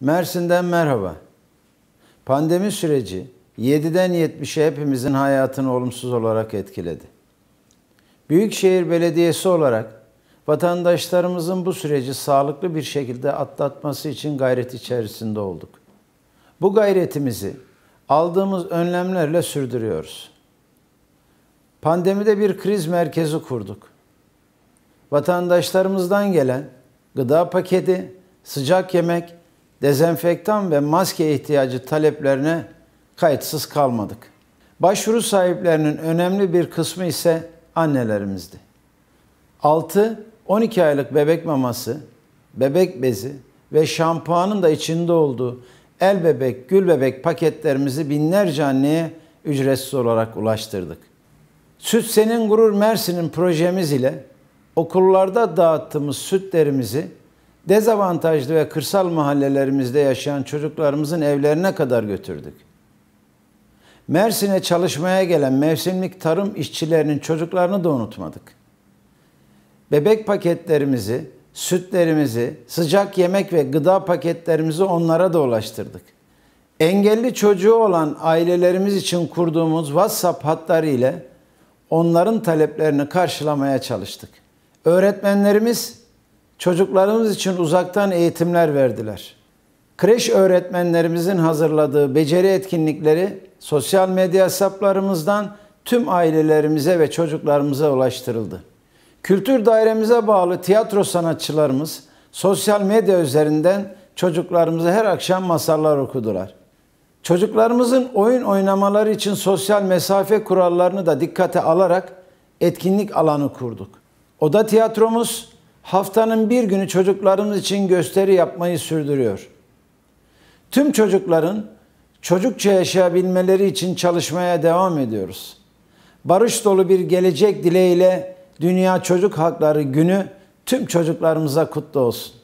Mersin'den merhaba. Pandemi süreci 7'den 70'e hepimizin hayatını olumsuz olarak etkiledi. Büyükşehir Belediyesi olarak vatandaşlarımızın bu süreci sağlıklı bir şekilde atlatması için gayret içerisinde olduk. Bu gayretimizi aldığımız önlemlerle sürdürüyoruz. Pandemide bir kriz merkezi kurduk. Vatandaşlarımızdan gelen gıda paketi, sıcak yemek, dezenfektan ve maske ihtiyacı taleplerine kayıtsız kalmadık. Başvuru sahiplerinin önemli bir kısmı ise annelerimizdi. 6 12 aylık bebek maması, bebek bezi ve şampuanın da içinde olduğu el bebek, gül bebek paketlerimizi binlerce anneye ücretsiz olarak ulaştırdık. Süt Senin Gurur Mersin'in projemiz ile okullarda dağıttığımız sütlerimizi dezavantajlı ve kırsal mahallelerimizde yaşayan çocuklarımızın evlerine kadar götürdük. Mersin'e çalışmaya gelen mevsimlik tarım işçilerinin çocuklarını da unutmadık. Bebek paketlerimizi, sütlerimizi, sıcak yemek ve gıda paketlerimizi onlara da ulaştırdık. Engelli çocuğu olan ailelerimiz için kurduğumuz WhatsApp hatları ile onların taleplerini karşılamaya çalıştık. Öğretmenlerimiz çocuklarımız için uzaktan eğitimler verdiler. Kreş öğretmenlerimizin hazırladığı beceri etkinlikleri sosyal medya hesaplarımızdan tüm ailelerimize ve çocuklarımıza ulaştırıldı. Kültür dairemize bağlı tiyatro sanatçılarımız sosyal medya üzerinden çocuklarımıza her akşam masallar okudular. Çocuklarımızın oyun oynamaları için sosyal mesafe kurallarını da dikkate alarak etkinlik alanı kurduk. Oda tiyatromuz haftanın bir günü çocuklarımız için gösteri yapmayı sürdürüyor. Tüm çocukların çocukça yaşayabilmeleri için çalışmaya devam ediyoruz. Barış dolu bir gelecek dileğiyle Dünya Çocuk Hakları Günü tüm çocuklarımıza kutlu olsun.